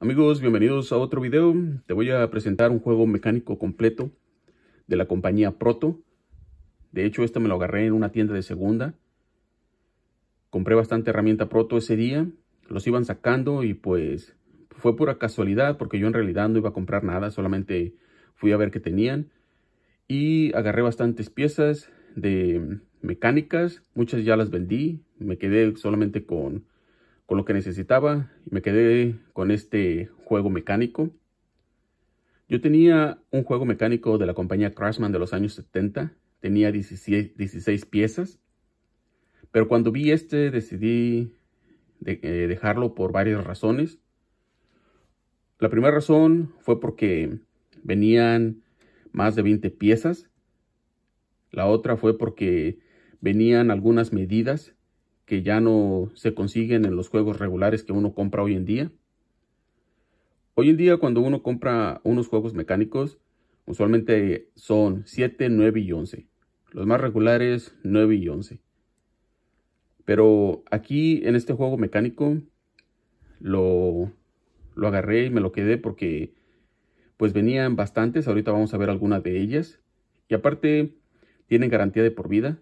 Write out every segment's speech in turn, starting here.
Amigos, bienvenidos a otro video. Te voy a presentar un juego mecánico completo de la compañía Proto. De hecho, este me lo agarré en una tienda de segunda. Compré bastante herramienta Proto ese día. Los iban sacando y pues fue pura casualidad porque yo en realidad no iba a comprar nada. Solamente fui a ver qué tenían. Y agarré bastantes piezas de mecánicas. Muchas ya las vendí. Me quedé solamente con con lo que necesitaba y me quedé con este juego mecánico. Yo tenía un juego mecánico de la compañía Crashman de los años 70. Tenía 16, piezas. Pero cuando vi este decidí eh, dejarlo por varias razones. La primera razón fue porque venían más de 20 piezas. La otra fue porque venían algunas medidas que ya no se consiguen en los juegos regulares que uno compra hoy en día. Hoy en día cuando uno compra unos juegos mecánicos, usualmente son 7, 9 y 11. Los más regulares 9 y 11. Pero aquí en este juego mecánico lo, lo agarré y me lo quedé porque pues venían bastantes. Ahorita vamos a ver algunas de ellas. Y aparte tienen garantía de por vida.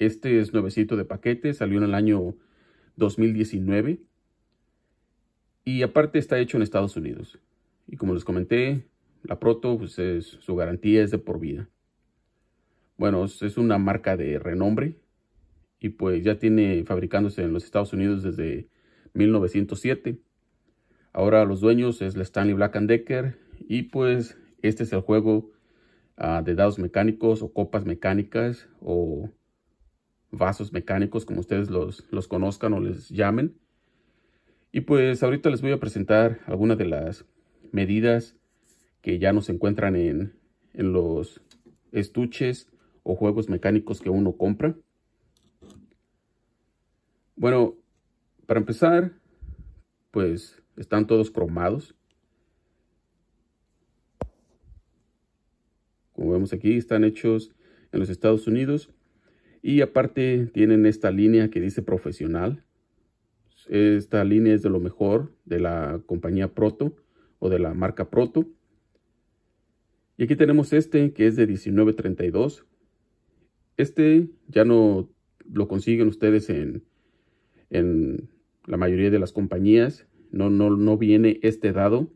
Este es nuevecito de paquete, salió en el año 2019 y aparte está hecho en Estados Unidos. Y como les comenté, la Proto, pues su garantía es de por vida. Bueno, es una marca de renombre y pues ya tiene fabricándose en los Estados Unidos desde 1907. Ahora los dueños es la Stanley Black and Decker y pues este es el juego ah, de dados mecánicos o copas mecánicas o vasos mecánicos, como ustedes los, conozcan o les llamen. Y pues ahorita les voy a presentar algunas de las medidas que ya nos encuentran en, en los estuches o juegos mecánicos que uno compra. Bueno, para empezar, pues están todos cromados. Como vemos aquí, están hechos en los Estados Unidos y aparte tienen esta línea que dice profesional. Esta línea es de lo mejor de la compañía Proto o de la marca Proto. Y aquí tenemos este que es de 1932. Este ya no lo consiguen ustedes en, la mayoría de las compañías. No, no, no viene este dado.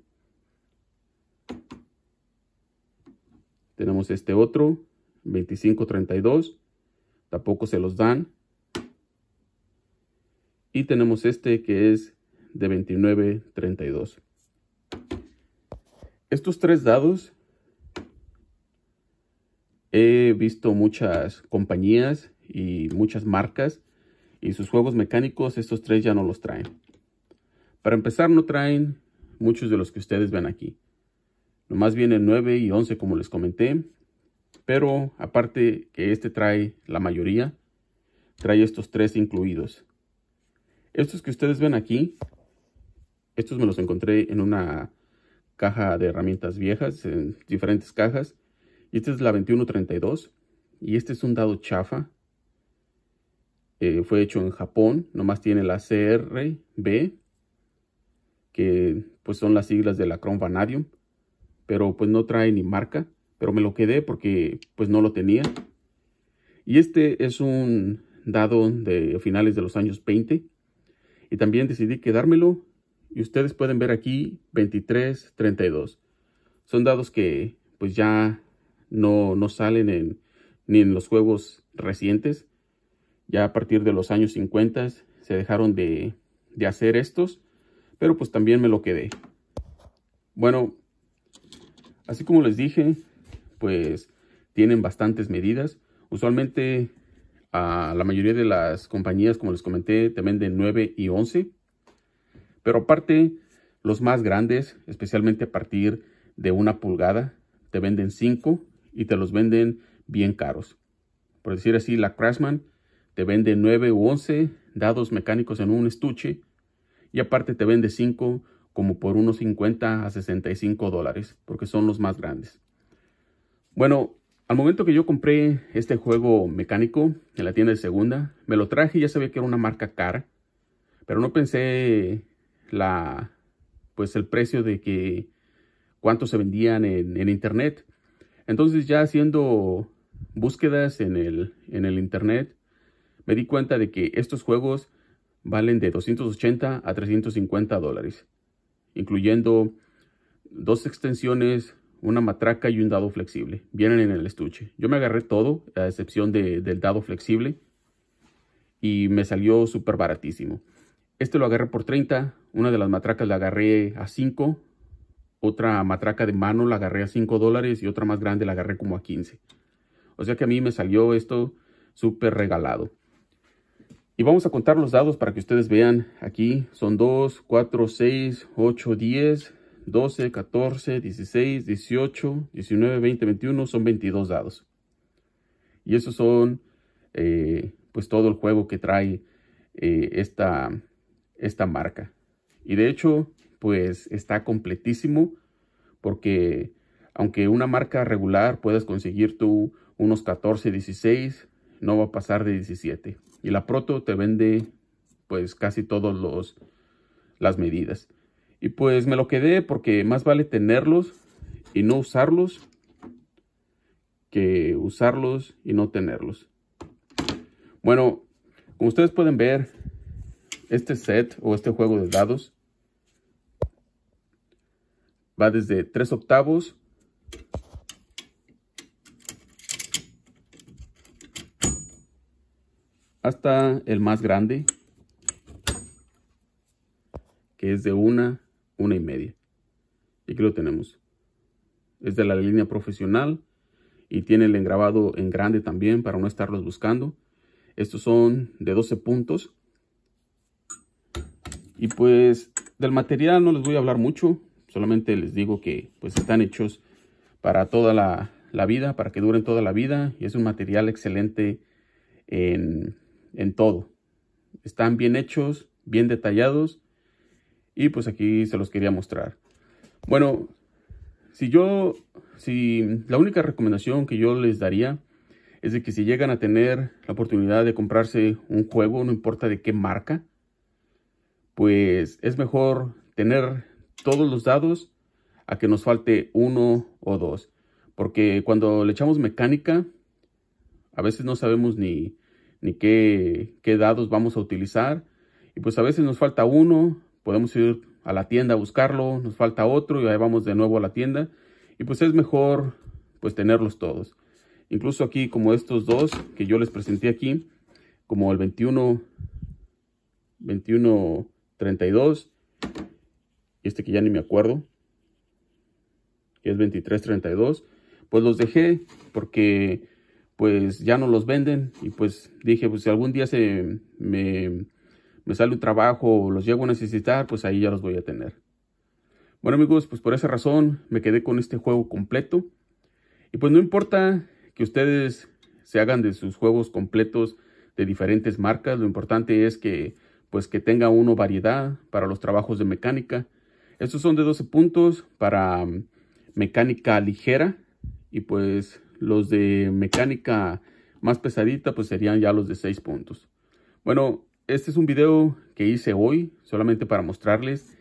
Tenemos este otro, 2532 tampoco se los dan. Y tenemos este que es de 29.32. Estos tres dados he visto muchas compañías y muchas marcas y sus juegos mecánicos, estos tres ya no los traen. Para empezar, no traen muchos de los que ustedes ven aquí. lo más vienen 9 y 11 como les comenté pero aparte que este trae la mayoría, trae estos tres incluidos. Estos que ustedes ven aquí, estos me los encontré en una caja de herramientas viejas, en diferentes cajas. Y esta es la 2132. Y este es un dado chafa. Eh, fue hecho en Japón. Nomás tiene la CRB, que pues son las siglas de la Chrome Vanadium. Pero pues no trae ni marca pero me lo quedé porque pues no lo tenía. Y este es un dado de finales de los años 20 y también decidí quedármelo y ustedes pueden ver aquí 23, 32. Son dados que pues ya no, no salen ni en los juegos recientes. Ya a partir de los años 50 se dejaron de, de hacer estos, pero pues también me lo quedé. Bueno, así como les dije, pues tienen bastantes medidas. Usualmente a la mayoría de las compañías, como les comenté, te venden 9 y 11. Pero aparte, los más grandes, especialmente a partir de una pulgada, te venden 5 y te los venden bien caros. Por decir así, la Craftsman te vende 9 u 11 dados mecánicos en un estuche y aparte te vende 5 como por unos 50 a 65 dólares porque son los más grandes. Bueno, al momento que yo compré este juego mecánico en la tienda de segunda, me lo traje y ya sabía que era una marca cara, pero no pensé la, pues el precio de que cuánto se vendían en, internet. Entonces ya haciendo búsquedas en el, en el internet, me di cuenta de que estos juegos valen de 280 a 350 dólares, incluyendo dos extensiones, una matraca y un dado flexible. Vienen en el estuche. Yo me agarré todo, a excepción del dado flexible. Y me salió súper baratísimo. Este lo agarré por 30. Una de las matracas la agarré a 5. Otra matraca de mano la agarré a 5 dólares. Y otra más grande la agarré como a 15. O sea que a mí me salió esto súper regalado. Y vamos a contar los dados para que ustedes vean. Aquí son 2, 4, 6, 8, 10, 12, 14, 16, 18, 19, 20, 21, son 22 dados. Y esos son eh, pues todo el juego que trae eh, esta, esta marca. Y de hecho, pues está completísimo porque aunque una marca regular puedas conseguir tú unos 14, 16, no va a pasar de 17. Y la Proto te vende pues casi todas los las medidas. Y pues me lo quedé porque más vale tenerlos y no usarlos que usarlos y no tenerlos. Bueno, como ustedes pueden ver, este set o este juego de dados va desde 3 octavos hasta el más grande que es de una una y media. Y aquí lo tenemos. Es de la línea profesional y tiene el engrabado en grande también para no estarlos buscando. Estos son de 12 puntos. Y pues del material no les voy a hablar mucho. Solamente les digo que pues están hechos para toda la, la vida, para que duren toda la vida. Y es un material excelente en, en todo. Están bien hechos, bien detallados y pues aquí se los quería mostrar. Bueno, si yo, si la única recomendación que yo les daría es de que si llegan a tener la oportunidad de comprarse un juego, no importa de qué marca, pues es mejor tener todos los dados a que nos falte uno o dos. Porque cuando le echamos mecánica, a veces no sabemos ni, ni qué, qué dados vamos a utilizar. Y pues a veces nos falta uno, podemos ir a la tienda a buscarlo, nos falta otro y ahí vamos de nuevo a la tienda. Y pues es mejor pues tenerlos todos. Incluso aquí como estos dos que yo les presenté aquí, como el 21, 21, 32. este que ya ni me acuerdo, que es 23, 32. Pues los dejé porque pues ya no los venden y pues dije pues si algún día se me me sale un trabajo o los llego a necesitar, pues ahí ya los voy a tener. Bueno amigos, pues por esa razón me quedé con este juego completo. Y pues no importa que ustedes se hagan de sus juegos completos de diferentes marcas, lo importante es que pues que tenga uno variedad para los trabajos de mecánica. Estos son de 12 puntos para mm, mecánica ligera y pues los de mecánica más pesadita pues serían ya los de 6 puntos. Bueno, este es un video que hice hoy solamente para mostrarles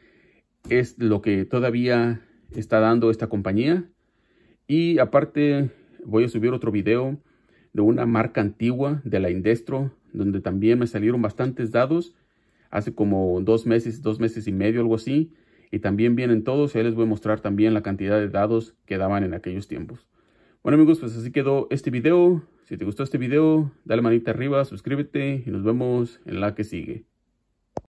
es lo que todavía está dando esta compañía. Y aparte voy a subir otro video de una marca antigua de la Indestro, donde también me salieron bastantes dados hace como dos meses, dos meses y medio, algo así. Y también vienen todos, ahí les voy a mostrar también la cantidad de dados que daban en aquellos tiempos. Bueno amigos, pues así quedó este video. Si te gustó este video, dale manita arriba, suscríbete y nos vemos en la que sigue.